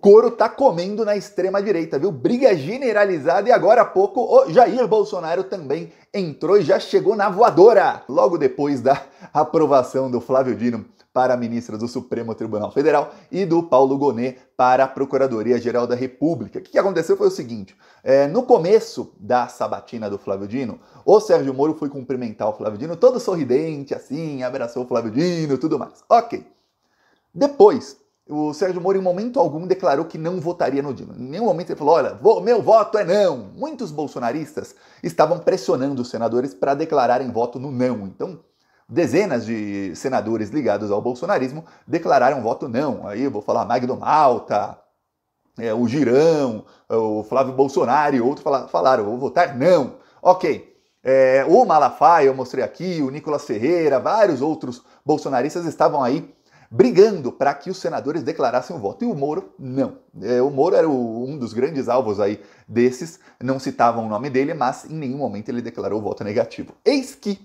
couro tá comendo na extrema direita, viu? Briga generalizada e agora há pouco o Jair Bolsonaro também entrou e já chegou na voadora. Logo depois da aprovação do Flávio Dino para ministra do Supremo Tribunal Federal e do Paulo Gonet para a Procuradoria-Geral da República. O que aconteceu foi o seguinte: é, no começo da sabatina do Flávio Dino, o Sérgio Moro foi cumprimentar o Flávio Dino, todo sorridente, assim, abraçou o Flávio Dino tudo mais. Ok. Depois, o Sérgio Moro, em momento algum, declarou que não votaria no Dilma. Em nenhum momento ele falou: olha, meu voto é não. Muitos bolsonaristas estavam pressionando os senadores para declararem voto no não. Então, dezenas de senadores ligados ao bolsonarismo declararam voto não. Aí eu vou falar Magno Malta, é, o Girão, é, o Flávio Bolsonaro e outros falaram: vou votar não. Ok. É, o Malafaia, eu mostrei aqui, o Nicolas Ferreira, vários outros bolsonaristas estavam aí brigando para que os senadores declarassem o voto. E o Moro, não. É, o Moro era o, um dos grandes alvos aí desses, não citavam o nome dele, mas em nenhum momento ele declarou o voto negativo. Eis que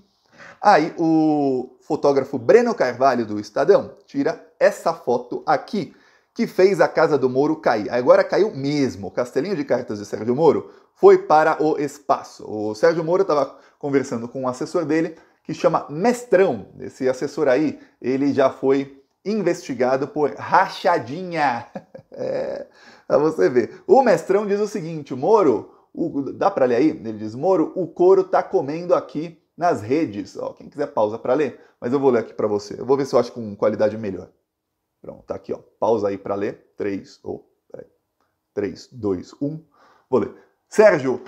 aí o fotógrafo Breno Carvalho do Estadão tira essa foto aqui que fez a casa do Moro cair. Agora caiu mesmo. O castelinho de cartas de Sérgio Moro foi para o espaço. O Sérgio Moro estava conversando com um assessor dele que chama Mestrão. Esse assessor aí, ele já foi investigado por rachadinha. é, pra você ver. O mestrão diz o seguinte: Moro, o, dá para ler aí? Ele diz: Moro, o couro tá comendo aqui nas redes. Ó, quem quiser pausa para ler, mas eu vou ler aqui para você. Eu vou ver se eu acho com qualidade melhor. Pronto, tá aqui, ó. Pausa aí para ler. 3, ou, oh, 3, 2, 1. Vou ler. Sérgio,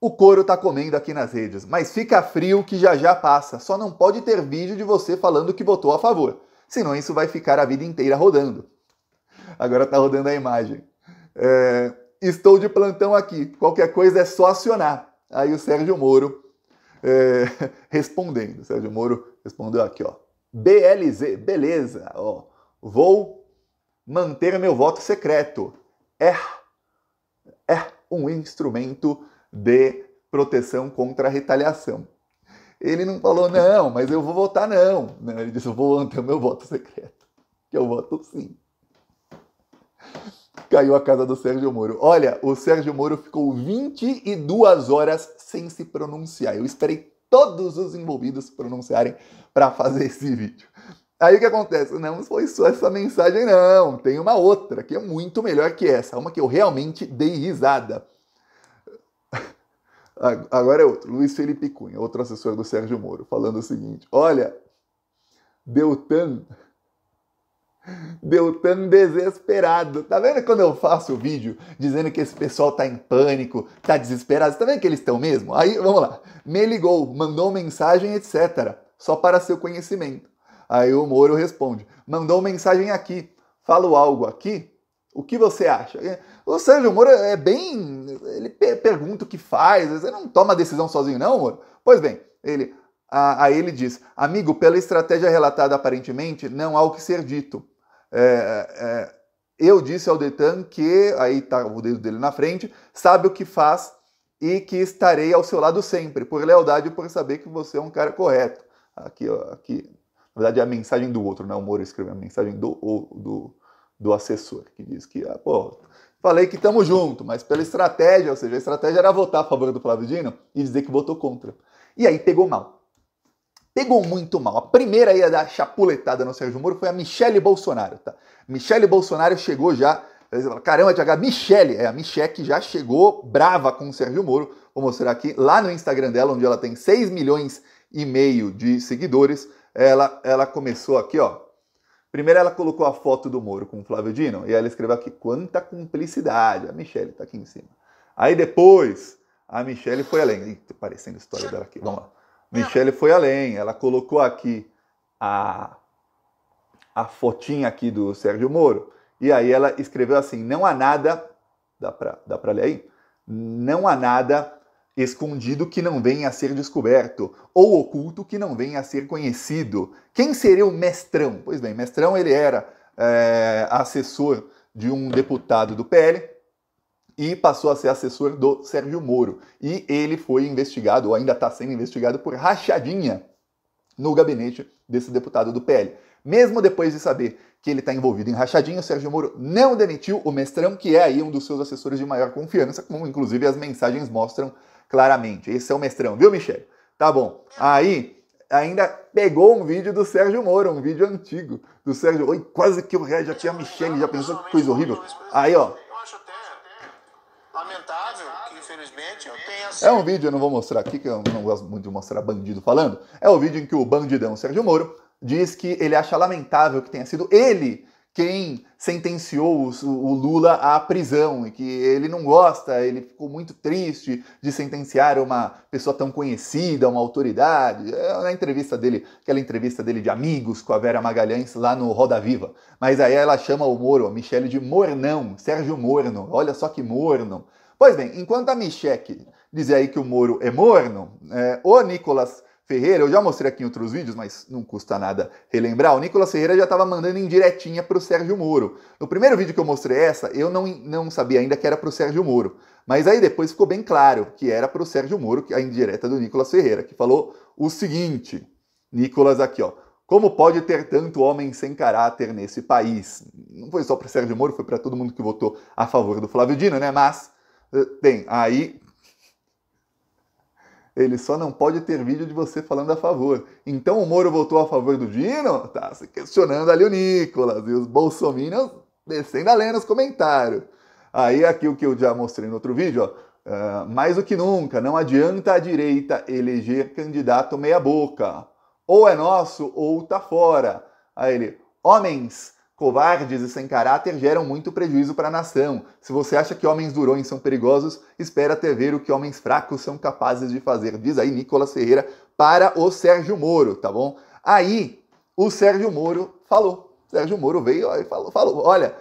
o couro tá comendo aqui nas redes, mas fica frio que já já passa. Só não pode ter vídeo de você falando que votou a favor senão isso vai ficar a vida inteira rodando. Agora está rodando a imagem. É, estou de plantão aqui, qualquer coisa é só acionar. Aí o Sérgio Moro é, respondendo. O Sérgio Moro respondeu aqui, ó. BLZ, beleza, ó. Vou manter meu voto secreto. É, é um instrumento de proteção contra a retaliação. Ele não falou, não, mas eu vou votar não. Né? ele disse, eu vou manter o meu voto secreto. Que eu voto sim. Caiu a casa do Sérgio Moro. Olha, o Sérgio Moro ficou 22 horas sem se pronunciar. Eu esperei todos os envolvidos se pronunciarem para fazer esse vídeo. Aí o que acontece? Não foi só essa mensagem, não. Tem uma outra que é muito melhor que essa. Uma que eu realmente dei risada. Agora é outro, Luiz Felipe Cunha, outro assessor do Sérgio Moro, falando o seguinte: olha, Deltan. Deltan desesperado. Tá vendo quando eu faço o vídeo dizendo que esse pessoal tá em pânico, tá desesperado? Tá vendo que eles estão mesmo? Aí, vamos lá. Me ligou, mandou mensagem, etc. Só para seu conhecimento. Aí o Moro responde: mandou mensagem aqui. Falo algo aqui, o que você acha? É, o Sérgio Moro é bem. Ele pergunta o que faz, ele não toma decisão sozinho, não, Moro? Pois bem, ele. aí ele diz: Amigo, pela estratégia relatada aparentemente, não há o que ser dito. É, é, eu disse ao Detan que, aí tá o dedo dele na frente, sabe o que faz e que estarei ao seu lado sempre, por lealdade e por saber que você é um cara correto. Aqui, ó, aqui. Na verdade, é a mensagem do outro, né? O Moro escreveu a mensagem do, do, do assessor, que diz que, ah, pô, falei que estamos junto, mas pela estratégia, ou seja, a estratégia era votar a favor do Flávio Dino e dizer que votou contra. E aí pegou mal. Pegou muito mal. A primeira aí da chapuletada no Sérgio Moro foi a Michele Bolsonaro, tá? Michele Bolsonaro chegou já Caramba, de h Michelle, é a Michelle que já chegou brava com o Sérgio Moro. Vou mostrar aqui lá no Instagram dela, onde ela tem 6 milhões e meio de seguidores. Ela, ela começou aqui, ó. Primeiro ela colocou a foto do Moro com o Flávio Dino e ela escreveu aqui, quanta cumplicidade, a Michelle tá aqui em cima. Aí depois, a Michelle foi além, Ih, tá parecendo a história dela aqui, vamos lá. Michelle foi além, ela colocou aqui a, a fotinha aqui do Sérgio Moro e aí ela escreveu assim, não há nada, dá pra, dá pra ler aí? Não há nada escondido que não venha a ser descoberto, ou oculto que não venha a ser conhecido. Quem seria o mestrão? Pois bem, mestrão ele era é, assessor de um deputado do PL e passou a ser assessor do Sérgio Moro. E ele foi investigado, ou ainda está sendo investigado, por rachadinha no gabinete desse deputado do PL. Mesmo depois de saber que ele está envolvido em rachadinha o Sérgio Moro não demitiu o mestrão, que é aí um dos seus assessores de maior confiança, como inclusive as mensagens mostram claramente. Esse é o mestrão, viu, Michel? Tá bom. Aí, ainda pegou um vídeo do Sérgio Moro, um vídeo antigo do Sérgio. Oi, quase que eu já tinha a Michelle, já pensou que coisa horrível? Aí, ó. Lamentável que, infelizmente, eu tenha É um vídeo, eu não vou mostrar aqui, que eu não gosto muito de mostrar bandido falando. É o vídeo em que o bandidão Sérgio Moro diz que ele acha lamentável que tenha sido ele quem sentenciou o, Lula à prisão e que ele não gosta, ele ficou muito triste de sentenciar uma pessoa tão conhecida, uma autoridade. É, na entrevista dele, aquela entrevista dele de amigos com a Vera Magalhães lá no Roda Viva. Mas aí ela chama o Moro, a Michelle, de mornão, Sérgio Morno. Olha só que morno. Pois bem, enquanto a Michelle diz aí que o Moro é morno, é, o Nicolas Ferreira, eu já mostrei aqui em outros vídeos, mas não custa nada relembrar, o Nicolas Ferreira já estava mandando indiretinha para o Sérgio Moro. No primeiro vídeo que eu mostrei essa, eu não, não sabia ainda que era para o Sérgio Moro. Mas aí depois ficou bem claro que era para o Sérgio Moro, é a indireta do Nicolas Ferreira, que falou o seguinte, Nicolas aqui, ó, como pode ter tanto homem sem caráter nesse país? Não foi só para Sérgio Moro, foi para todo mundo que votou a favor do Flávio Dino, né? Mas tem, eh, aí ele só não pode ter vídeo de você falando a favor. Então o Moro votou a favor do Dino? Tá se questionando ali o Nicolas e os bolsominions descendo a lenha nos comentários. Aí aqui o que eu já mostrei no outro vídeo, ó. Uh, mais do que nunca, não adianta a direita eleger candidato meia boca. Ou é nosso ou tá fora. Aí ele, homens, Covardes e sem caráter geram muito prejuízo para a nação. Se você acha que homens durões são perigosos, espera até ver o que homens fracos são capazes de fazer. Diz aí Nicolas Ferreira para o Sérgio Moro, tá bom? Aí o Sérgio Moro falou. Sérgio Moro veio e falou, falou: olha,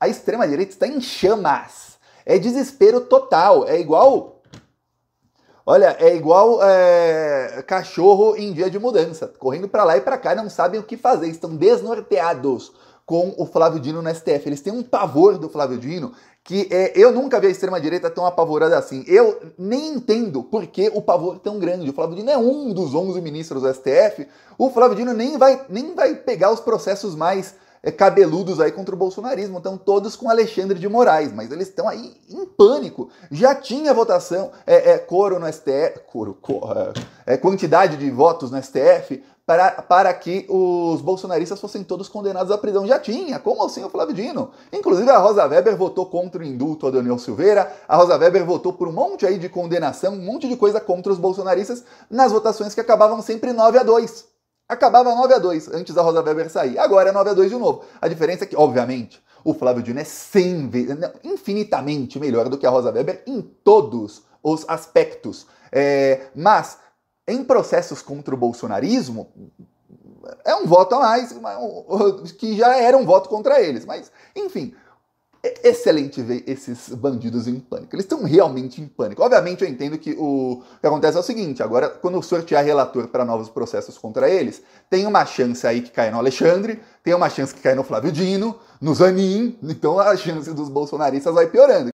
a extrema-direita está em chamas. É desespero total. É igual Olha, é igual é, cachorro em dia de mudança, correndo para lá e para cá, não sabem o que fazer, estão desnorteados com o Flávio Dino no STF. Eles têm um pavor do Flávio Dino que é, eu nunca vi a extrema-direita tão apavorada assim. Eu nem entendo por que o pavor tão grande. O Flávio Dino é um dos 11 ministros do STF. O Flávio Dino nem vai, nem vai pegar os processos mais é, cabeludos aí contra o bolsonarismo, estão todos com Alexandre de Moraes, mas eles estão aí em pânico. Já tinha votação, é, é coro no STF, coro, coro é, é, quantidade de votos no STF para, para que os bolsonaristas fossem todos condenados à prisão. Já tinha, como assim o Flávio Dino? Inclusive a Rosa Weber votou contra o indulto a Daniel Silveira, a Rosa Weber votou por um monte aí de condenação, um monte de coisa contra os bolsonaristas nas votações que acabavam sempre 9 a 2 acabava 9 a 2 antes da Rosa Weber sair. Agora é 9 a 2 de novo. A diferença é que, obviamente, o Flávio Dino é 100 vezes, infinitamente melhor do que a Rosa Weber em todos os aspectos. É, mas em processos contra o bolsonarismo, é um voto a mais que já era um voto contra eles. Mas, enfim, é excelente ver esses bandidos em pânico. Eles estão realmente em pânico. Obviamente, eu entendo que o que acontece é o seguinte: agora, quando sortear relator para novos processos contra eles, tem uma chance aí que cai no Alexandre, tem uma chance que cai no Flávio Dino, no Zanin. Então, a chance dos bolsonaristas vai piorando.